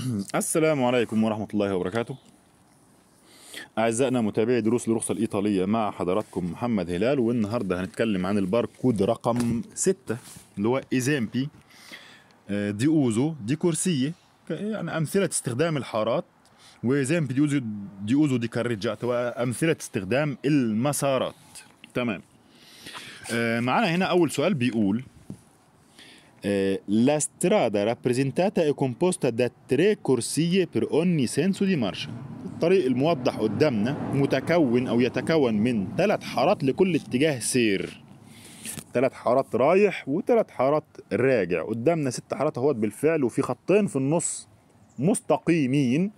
السلام عليكم ورحمة الله وبركاته أعزائنا متابعي دروس الرخصة الإيطالية مع حضراتكم محمد هلال والنهاردة هنتكلم عن الباركود رقم 6 اللي هو إيزامبي آه، دي أوزو دي كورسية يعني أمثلة استخدام الحارات وإيزامبي دي أوزو دي أوزو دي كاريجات وأمثلة استخدام المسارات تمام آه، معنا هنا أول سؤال بيقول Eh, la strada rappresentata è composta da tre corsie per ogni senso di marcia. الطريق الموضح قدامنا متكون أو يتكون من ثلاث حارات لكل اتجاه سير ثلاث حارات رايح وثلاث حارات راجع قدامنا ست حارات اهوت بالفعل وفي خطين في النص مستقيمين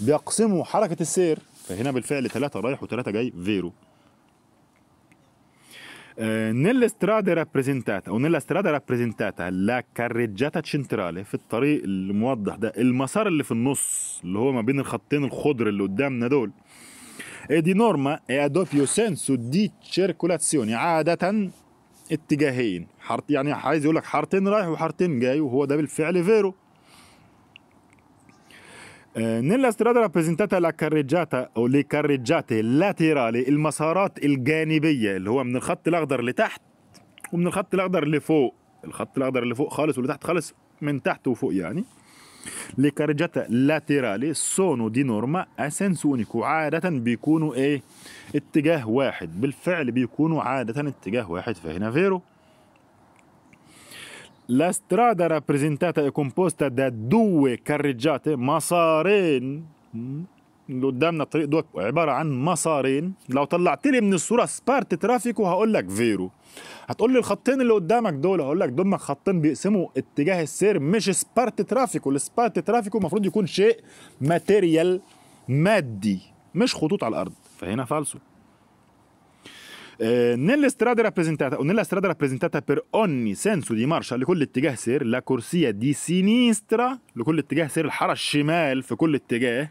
بيقسموا حركة السير فهنا بالفعل ثلاثة رايح وثلاثة جاي فيرو نيلا rappresentata o nella strada rappresentata la كاريجاتا centrale في الطريق الموضح ده المسار اللي في النص اللي هو ما بين الخطين الخضر اللي قدامنا دول e نورما norma è a doppio senso di عادة اتجاهين حرت يعني عايز يقول لك حارتين رايح وحارتين جاي وهو ده بالفعل فيرو Eh, nella strada rappresentata la carreggiata او لي كاريجاتي لاتيرالي المسارات الجانبيه اللي هو من الخط الاخضر لتحت ومن الخط الاخضر لفوق الخط الاخضر لفوق خالص واللي تحت خالص من تحت وفوق يعني لي كاريجاتا لاتيرالي سونو دي نورما اسنسو اونيكو عاده بيكونوا ايه اتجاه واحد بالفعل بيكونوا عاده اتجاه واحد فهنا فيرو La strada rappresentata è e composta da due carreggiate مسارين قدامنا الطريق دوت عباره عن مسارين لو طلعت لي من الصوره سبارت ترافيك وهقول لك فيرو هتقول لي الخطين اللي قدامك دول هقول لك دول خطين بيقسموا اتجاه السير مش سبارت ترافيك والسبارت ترافيك المفروض يكون شيء ماتيريال مادي مش خطوط على الارض فهنا فالسو Eh, nelle strade rappresentate o nella strada rappresentata per ogni senso di marcia لكل اتجاه سير la corsia di sinistra لكل اتجاه سير الحارة الشمال في كل اتجاه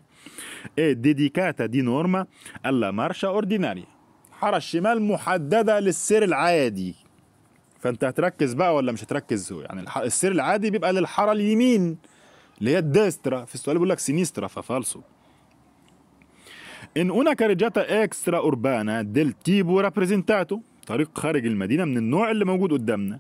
è dedicata di norma alla marcia ordinaria الحارة الشمال محددة للسير العادي فانت هتركز بقى ولا مش هتركز هو يعني السير العادي بيبقى للحارة اليمين اللي هي الدسترا في السؤال بيقول لك سينيسترا ففالسو إن اونا كاريجاتا إكسترا أوربانا ديل تيبو رابريزنتاتو طريق خارج المدينة من النوع اللي موجود قدامنا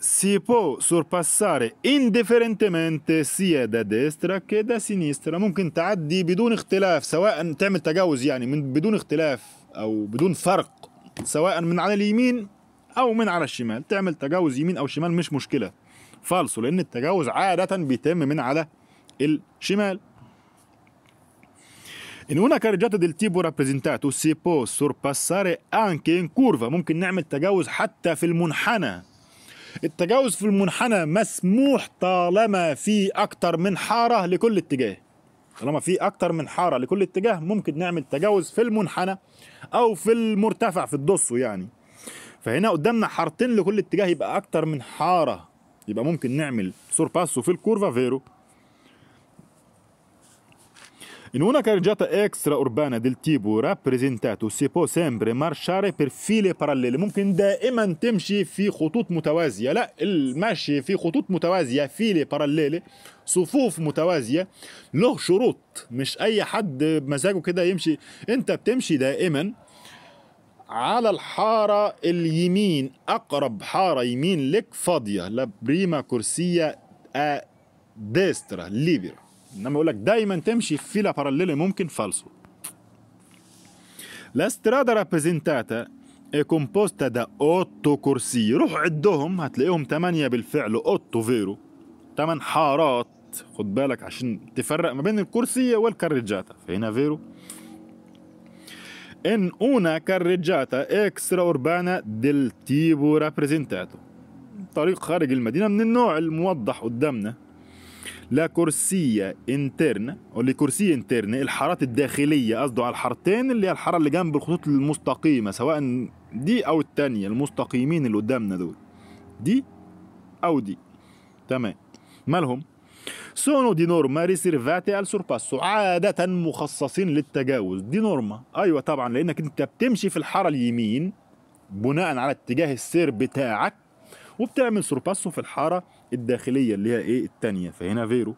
si può sorpassare indifferentemente sia da destra che da sinistra ممكن تعدي بدون اختلاف سواء تعمل تجاوز يعني من بدون اختلاف او بدون فرق سواء من على اليمين او من على الشمال تعمل تجاوز يمين او شمال مش مشكله فالصو لان التجاوز عاده بيتم من على الشمال ان una carreggiata del tipo rappresentato si può sorpassare anche in curva ممكن نعمل تجاوز حتى في المنحنى التجاوز في المنحنى مسموح طالما في أكتر من حارة لكل اتجاه طالما في أكتر من حارة لكل اتجاه ممكن نعمل تجاوز في المنحنى أو في المرتفع في الدصو يعني فهنا قدامنا حارتين لكل اتجاه يبقى أكتر من حارة يبقى ممكن نعمل سورباسو في الكورفا فيرو In una carreggiata extraurbana del tipo rappresentato si può sempre marciare per file parallele ممكن دائما تمشي في خطوط متوازية لا المشي في خطوط متوازية file parallele صفوف متوازية له شروط مش أي حد مزاجه كده يمشي أنت بتمشي دائما على الحارة اليمين أقرب حارة يمين لك فاضية لبريما كرسية أ ديسترا ليبرا انما يقول لك دايما تمشي في لا باراليل ممكن فالسو لا استرادا رابريزنتاتا اي كومبوستا دا اوتو كرسي روح عدهم هتلاقيهم ثمانية بالفعل اوتو فيرو ثمان حارات خد بالك عشان تفرق ما بين الكرسية والكارجاتا فهنا فيرو ان اونا كارجاتا اكسترا اوربانا ديل تيبو رابريزنتاتو طريق خارج المدينة من النوع الموضح قدامنا لا كرسيه انترن اللي كرسيه انترن الحارات الداخليه قصده على الحارتين اللي هي الحاره اللي جنب الخطوط المستقيمه سواء دي او الثانيه المستقيمين اللي قدامنا دول دي او دي تمام مالهم سونو دي نورما ريسيرفاتي ال سورباسو عادة مخصصين للتجاوز دي نورما ايوه طبعا لانك انت بتمشي في الحاره اليمين بناء على اتجاه السير بتاعك وبتعمل سورباسو في الحاره الداخليه اللي هي ايه الثانيه فهنا فيرو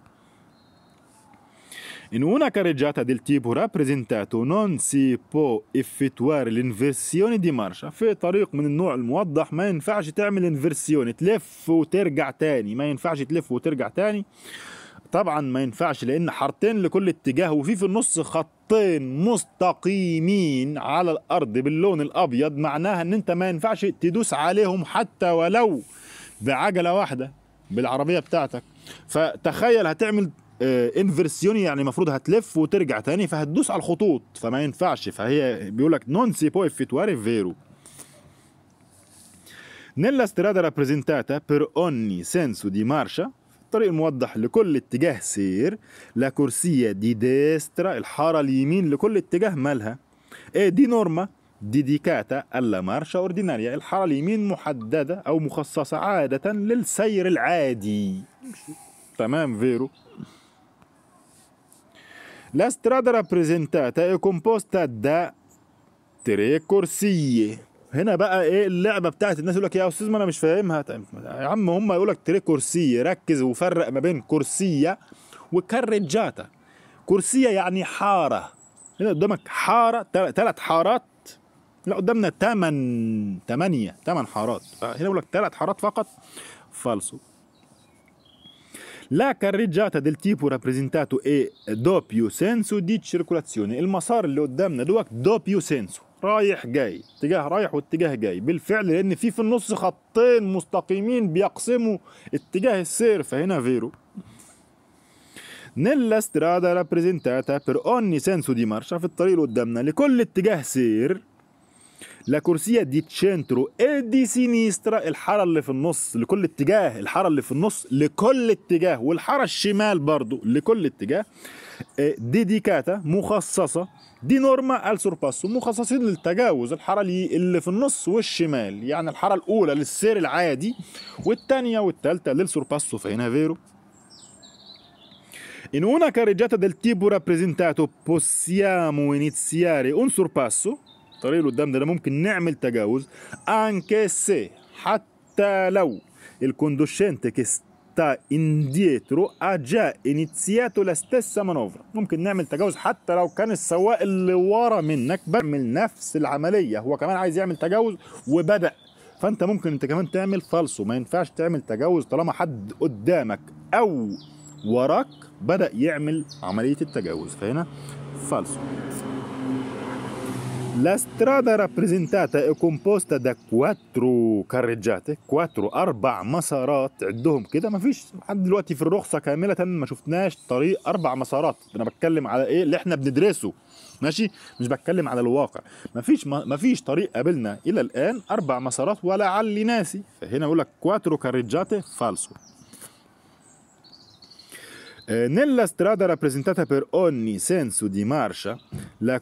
In una carreggiata del tipo rappresentato non si può effettuare l'inversione di marcia في طريق من النوع الموضح ما ينفعش تعمل انفرسيون تلف وترجع تاني ما ينفعش تلف وترجع تاني طبعا ما ينفعش لان حارتين لكل اتجاه وفي في النص خطين مستقيمين على الارض باللون الابيض معناها ان انت ما ينفعش تدوس عليهم حتى ولو بعجله واحده بالعربيه بتاعتك فتخيل هتعمل انفرسيون آه، يعني المفروض هتلف وترجع تاني فهتدوس على الخطوط فما ينفعش فهي بيقول لك نون سي بو effettuare فيرو نيلا سترادا رابريزنتاتا بير اوني سينسو دي مارشا الطريق الموضح لكل اتجاه سير لا كرسية دي ديسترا الحارة اليمين لكل اتجاه مالها ايه دي نورما ديديكاتا مارشا اورديناريا الحارة اليمين محددة أو مخصصة عادة للسير العادي تمام فيرو لا strada rappresentata اي كومبوستا دا تري corsie. هنا بقى ايه اللعبه بتاعت الناس يقول لك يا استاذ ما انا مش فاهمها طيب، يا عم هم يقول لك تري كرسيه ركز وفرق ما بين كرسيه وكرجاتا كرسيه يعني حاره هنا قدامك حاره ثلاث حارات لا قدامنا 8 8 8 حارات فهنا بيقول لك ثلاث حارات فقط فالسو لا كاريجاتا ديل تيبو ريبريزنتاتو اي دوبيو سينسو دي تشيركولاسيوني المسار اللي قدامنا دوت دوبيو سينسو رايح جاي اتجاه رايح واتجاه جاي بالفعل لان في في النص خطين مستقيمين بيقسموا اتجاه السير فهنا فيرو نيلا سترادا رابريزنتاتا بير اوني سينسو دي مارشا في الطريق اللي قدامنا لكل اتجاه سير لا كرسيه دي تشنترو ايه دي سينيسترا الحاره اللي في النص لكل اتجاه الحاره اللي في النص لكل اتجاه والحاره الشمال برضو لكل اتجاه دي ديكاتا مخصصه دي نورما السورباسو مخصصين للتجاوز الحاره اللي في النص والشمال يعني الحاره الاولى للسير العادي والثانيه والثالثه للسورباسو فهنا فيرو In una carreggiata del tipo rappresentato possiamo iniziare un sorpasso الطريق اللي قدامنا ده ممكن نعمل تجاوز انكسي حتى لو الكوندوشنت كستا انديترو اجا انيتسياتو لا ستيسا مانوفرا ممكن نعمل تجاوز حتى لو كان السواق اللي ورا منك بيعمل نفس العمليه هو كمان عايز يعمل تجاوز وبدا فانت ممكن انت كمان تعمل فالسو ما ينفعش تعمل تجاوز طالما حد قدامك او وراك بدا يعمل عمليه التجاوز فهنا فالسو La strada rappresentata è composta da quattro carreggiate quattro اربع مسارات عدهم كده ما فيش لحد دلوقتي في الرخصه كامله ما شفناش طريق اربع مسارات انا بتكلم على ايه اللي احنا بندرسه ماشي مش بتكلم على الواقع ما فيش ما فيش طريق قابلنا الى الان اربع مسارات ولا علي ناسي فهنا يقول لك كواترو كاريجاته فالسو Nella strada rappresentata per ogni senso di marcia لا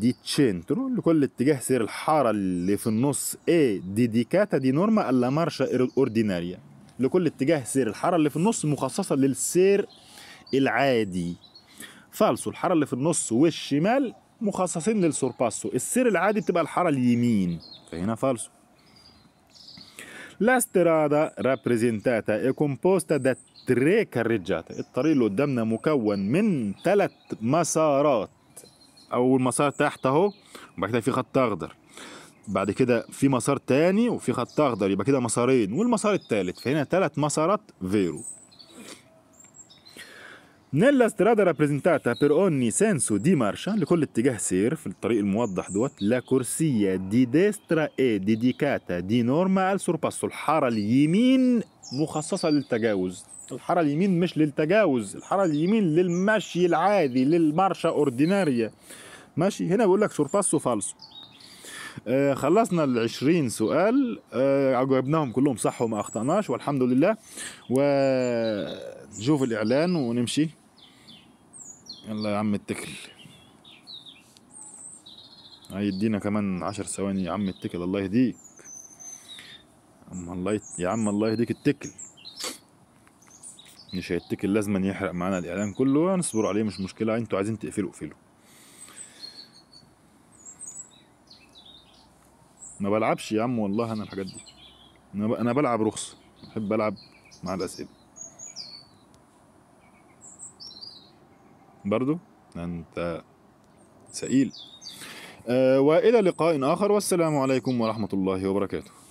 دي تشينترو لكل اتجاه سير الحاره اللي في النص اي ديديكاتا دي نورما الا مارشا اورديناريا لكل اتجاه سير الحاره اللي في النص مخصصه للسير العادي فالسو الحاره اللي في النص والشمال مخصصين للسورباسو السير العادي بتبقى الحاره اليمين فهنا فالسو La strada rappresentata è composta da tre كاريجاتا الطريق اللي قدامنا مكون من ثلاث مسارات اول مسار تحت اهو وبعد كده في خط اخضر بعد كده في مسار تاني وفي خط اخضر يبقى كده مسارين والمسار التالت فهنا تلات مسارات فيرو Nella strada rappresentata per ogni سينسو di marcia, لكل اتجاه سير في الطريق الموضح دوت, لا corsia دي destra اي ديديكاتا دي نورما ال الحارة اليمين مخصصة للتجاوز. الحارة اليمين مش للتجاوز، الحارة اليمين للمشي العادي، للمارشا اوردينارية. ماشي هنا بيقول لك سورباسو فالسو آه خلصنا ال 20 سؤال آه جاوبناهم كلهم صح وما اخطأناش والحمد لله ونشوف الاعلان ونمشي يلا يا عم اتكل هيدينا آه، كمان عشر ثواني يا عم اتكل الله يهديك اما الله يت... يا عم الله يهديك اتكل مش هيتكل لازما يحرق معانا الاعلان كله نصبر عليه مش مشكله انتوا عايزين تقفلوا اقفلوا ما بلعبش يا عم والله انا الحاجات دي انا انا بلعب رخص بحب العب مع الاسئله برضو انت سئيل آه والى لقاء اخر والسلام عليكم ورحمه الله وبركاته